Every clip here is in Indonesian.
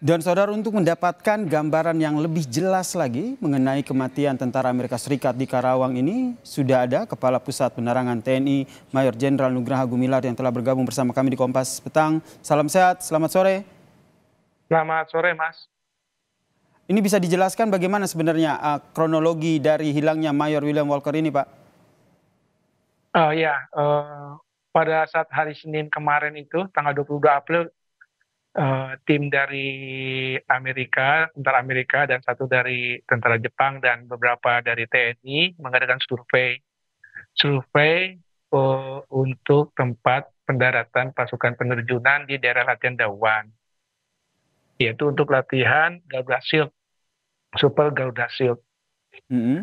Dan saudara untuk mendapatkan gambaran yang lebih jelas lagi mengenai kematian tentara Amerika Serikat di Karawang ini, sudah ada Kepala Pusat Penerangan TNI Mayor Jenderal Nugraha Gumilar yang telah bergabung bersama kami di Kompas Petang. Salam sehat, selamat sore. Selamat sore, Mas. Ini bisa dijelaskan bagaimana sebenarnya uh, kronologi dari hilangnya Mayor William Walker ini, Pak? Uh, ya, uh, pada saat hari Senin kemarin itu, tanggal 22 April, Eh, tim dari Amerika, tentara Amerika dan satu dari tentara Jepang dan beberapa dari TNI mengadakan survei survei uh, untuk tempat pendaratan pasukan penerjunan di daerah latihan Dawan yaitu untuk latihan Garuda Shield Super Garuda Shield. Mm -hmm.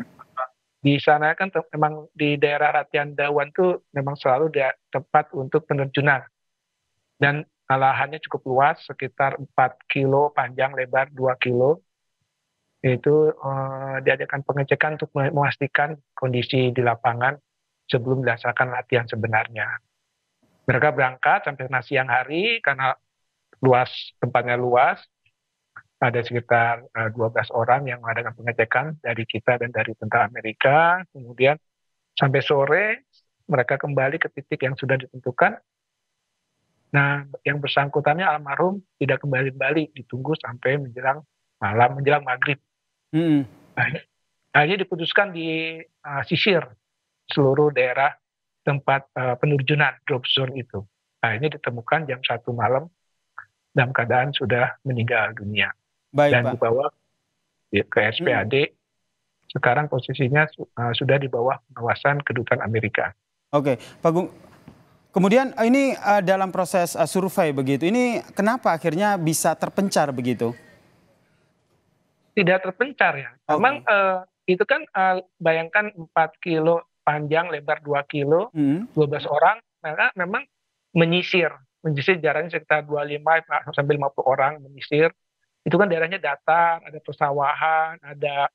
Di sana kan memang di daerah latihan Dawan tuh memang selalu tempat untuk penerjunan dan lahannya cukup luas sekitar 4 kilo panjang lebar 2 kilo itu eh, diadakan pengecekan untuk memastikan kondisi di lapangan sebelum dilaksanakan latihan sebenarnya. Mereka berangkat sampai tengah siang hari karena luas tempatnya luas. Ada sekitar eh, 12 orang yang mengadakan pengecekan dari kita dan dari tentara Amerika. Kemudian sampai sore mereka kembali ke titik yang sudah ditentukan Nah, yang bersangkutannya almarhum tidak kembali kembali ditunggu sampai menjelang malam menjelang maghrib. Hmm. Nah, nah, ini diputuskan di uh, sisir seluruh daerah tempat uh, penerjunan drop zone itu. Nah, Ini ditemukan jam satu malam dalam keadaan sudah meninggal dunia Baik, dan Pak. dibawa ke SPAD. Hmm. Sekarang posisinya uh, sudah di bawah pengawasan kedutaan Amerika. Oke, Pak Gung, Kemudian eh, ini uh, dalam proses uh, survei begitu, ini kenapa akhirnya bisa terpencar begitu? Tidak terpencar ya. Okay. Memang uh, itu kan uh, bayangkan 4 kilo panjang, lebar 2 kilo, hmm. 12 orang, maka memang menyisir. Menyisir jaraknya sekitar 25 sampai 50 orang menyisir. Itu kan daerahnya datar, ada persawahan, ada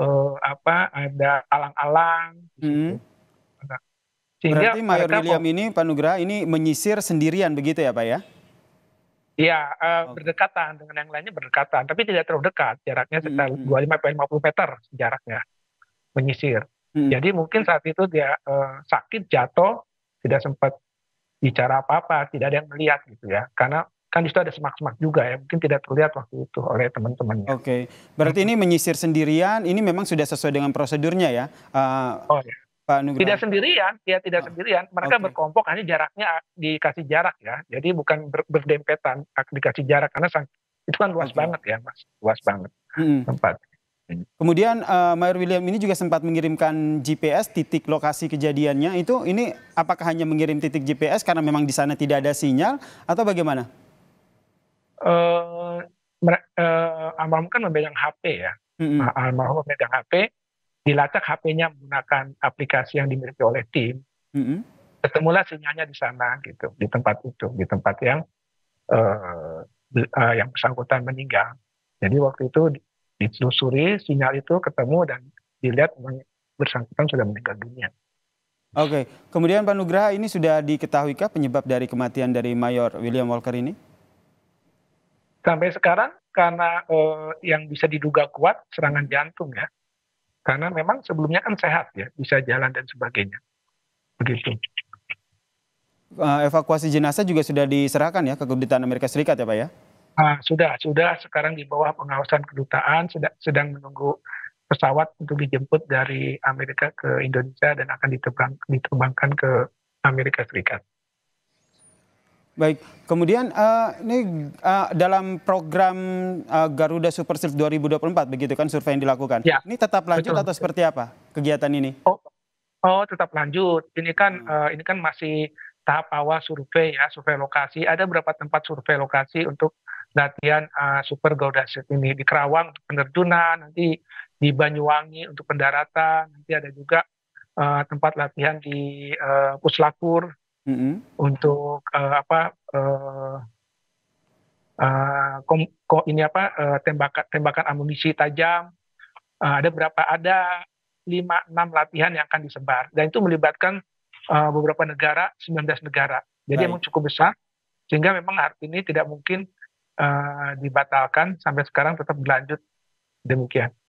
uh, apa, ada alang-alang. Hmm. Sehingga Berarti Mayor William ini Pak Nugraha, ini menyisir sendirian begitu ya Pak ya? Iya, uh, eh, okay. Oh. berdekatan dengan yang lainnya berdekatan, tapi tidak terlalu dekat. Jaraknya sekitar mm -hmm. 25-50 meter jaraknya menyisir. Mm -hmm. Jadi mungkin saat itu dia uh, sakit, jatuh, tidak sempat bicara apa-apa, tidak ada yang melihat gitu ya. Karena kan di situ ada semak-semak juga ya, mungkin tidak terlihat waktu itu oleh teman-temannya. Oke, okay. berarti ini menyisir sendirian, ini memang sudah sesuai dengan prosedurnya ya? Uh, oh ya. Pak Nugraha. Tidak sendirian, ya tidak oh. sendirian. Mereka okay. berkelompok hanya jaraknya ah, dikasih jarak ya. Jadi bukan ber, berdempetan dikasih jarak karena sang, itu kan luas okay. banget ya, Mas. Luas banget hmm. tempat. Kemudian uh, Mayor William ini juga sempat mengirimkan GPS titik lokasi kejadiannya. Itu ini apakah hanya mengirim titik GPS karena memang di sana tidak ada sinyal atau bagaimana? Uh, uh, almarhum kan memegang HP ya. Mm -hmm. Almarhum memegang HP dilacak HP-nya menggunakan aplikasi yang dimiliki oleh tim, mm-hmm. ketemulah sinyalnya di sana gitu, di tempat itu, di tempat yang uh, uh, yang bersangkutan meninggal. Jadi waktu itu ditelusuri sinyal itu ketemu dan dilihat bersangkutan sudah meninggal dunia. Oke, kemudian Pak Nugraha ini sudah diketahuikah penyebab dari kematian dari Mayor William Walker ini? Sampai sekarang karena eh, yang bisa diduga kuat serangan jantung ya karena memang sebelumnya kan sehat ya, bisa jalan dan sebagainya. Begitu. Eh, evakuasi jenazah juga sudah diserahkan ya ke kedutaan Amerika Serikat ya Pak ya? Ah, sudah, sudah sekarang di bawah pengawasan kedutaan sedang, sedang menunggu pesawat untuk dijemput dari Amerika ke Indonesia dan akan diterbang, diterbangkan ke Amerika Serikat. Baik, kemudian uh, ini uh, dalam program uh, Garuda Super Surf 2024 begitu kan survei yang dilakukan. Ya, ini tetap lanjut betul. atau seperti apa kegiatan ini? Oh, oh tetap lanjut. Ini kan hmm. uh, ini kan masih tahap awal survei ya, survei lokasi. Ada beberapa tempat survei lokasi untuk latihan uh, Super Garuda Surf ini di Kerawang untuk penerjunan, nanti di Banyuwangi untuk pendaratan, nanti ada juga uh, tempat latihan di uh, Puslapur -hmm. untuk uh, apa uh, uh, kom, ko, ini apa uh, tembakan tembakan amunisi tajam uh, ada berapa ada lima enam latihan yang akan disebar dan itu melibatkan uh, beberapa negara 19 negara jadi Baik. emang cukup besar sehingga memang hari ini tidak mungkin uh, dibatalkan sampai sekarang tetap berlanjut demikian.